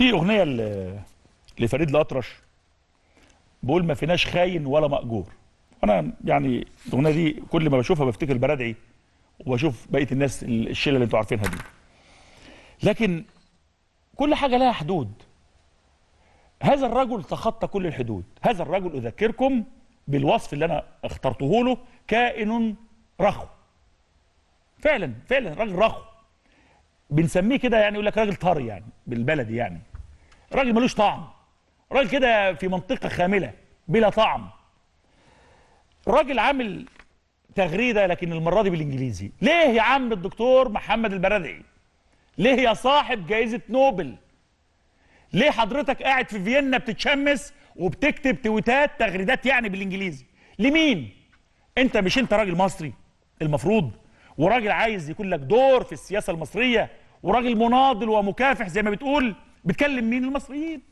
في اغنيه لفريد الاطرش بقول ما فيناش خاين ولا ماجور انا يعني الاغنيه دي كل ما بشوفها بفتكر برادعي وبشوف بقيه الناس الشله اللي انتوا عارفينها دي لكن كل حاجه لها حدود هذا الرجل تخطى كل الحدود هذا الرجل اذكركم بالوصف اللي انا اخترته له كائن رخو فعلا فعلا راجل رخو بنسميه كده يعني يقول لك راجل طري يعني بالبلدي يعني راجل ملوش طعم راجل كده في منطقه خامله بلا طعم راجل عامل تغريده لكن المره دي بالانجليزي ليه يا عم الدكتور محمد البرادعي ليه يا صاحب جائزه نوبل ليه حضرتك قاعد في فيينا بتتشمس وبتكتب تويتات تغريدات يعني بالانجليزي لمين انت مش انت راجل مصري المفروض وراجل عايز يكون لك دور في السياسه المصريه وراجل مناضل ومكافح زي ما بتقول بتكلم مين المصريين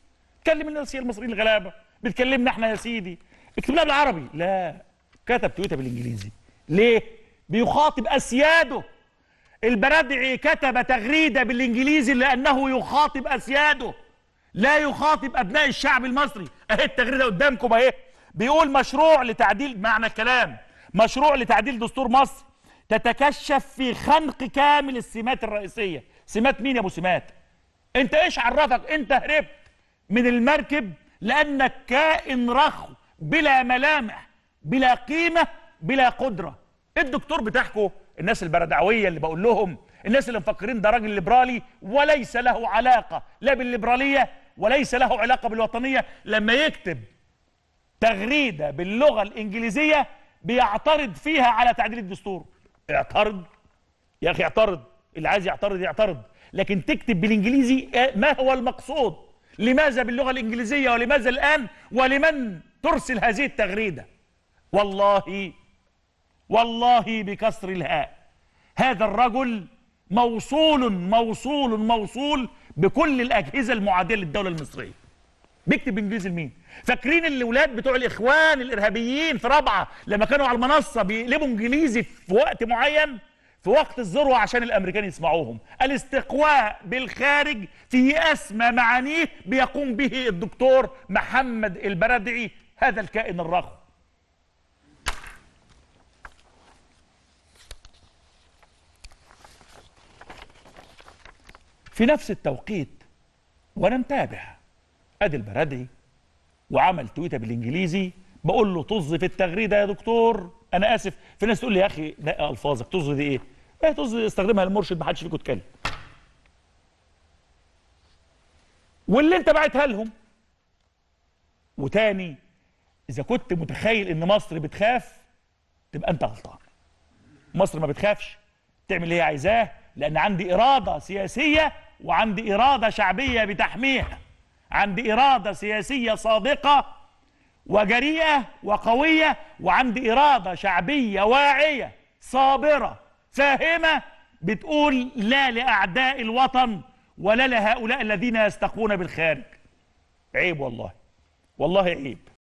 بتكلم الناس المصريين الغلابه بتكلمنا احنا يا سيدي اكتب لنا بالعربي لا كتب تويتر بالانجليزي ليه بيخاطب اسياده البرادعي كتب تغريده بالانجليزي لانه يخاطب اسياده لا يخاطب ابناء الشعب المصري اهي التغريده قدامكم اهي بيقول مشروع لتعديل معنى الكلام مشروع لتعديل دستور مصر تتكشف في خنق كامل السمات الرئيسيه سمات مين يا ابو سمات انت ايش عرفك انت هربت من المركب لانك كائن رخو بلا ملامح بلا قيمه بلا قدره الدكتور بتاعكو الناس البردعويه اللي بقول لهم الناس اللي مفكرين ده راجل ليبرالي وليس له علاقه لا بالليبراليه وليس له علاقه بالوطنيه لما يكتب تغريده باللغه الانجليزيه بيعترض فيها على تعديل الدستور اعترض يا اخي اعترض اللي عايز يعترض يعترض لكن تكتب بالانجليزي آه، ما هو المقصود لماذا باللغه الانجليزيه ولماذا الان ولمن ترسل هذه التغريده والله والله بكسر الهاء هذا الرجل موصول موصول موصول بكل الاجهزه المعاديه للدوله المصريه بيكتب بالانجليزي لمين فاكرين الاولاد بتوع الاخوان الارهابيين في رابعه لما كانوا على المنصه بيقلبوا انجليزي في وقت معين في وقت الذروة عشان الأمريكان يسمعوهم الاستقواء بالخارج في أسمى معانيه بيقوم به الدكتور محمد البردعي هذا الكائن الرخم في نفس التوقيت وانا متابع ادي البردعي وعمل تويته بالانجليزي بقول له طز في التغريده يا دكتور انا اسف في ناس تقول لي يا اخي نقي الفاظك تقصد ايه؟ ايه تقصد استخدمها المرشد ما حدش فيكم اتكلم. واللي انت بعتها لهم وتاني اذا كنت متخيل ان مصر بتخاف تبقى انت غلطان. مصر ما بتخافش تعمل اللي هي عايزاه لان عندي اراده سياسيه وعندي اراده شعبيه بتحميها. عندي اراده سياسيه صادقه وجريئة وقوية وعندي إرادة شعبية واعية صابرة فاهمة بتقول لا لأعداء الوطن ولا لهؤلاء الذين يستقون بالخارج عيب والله والله عيب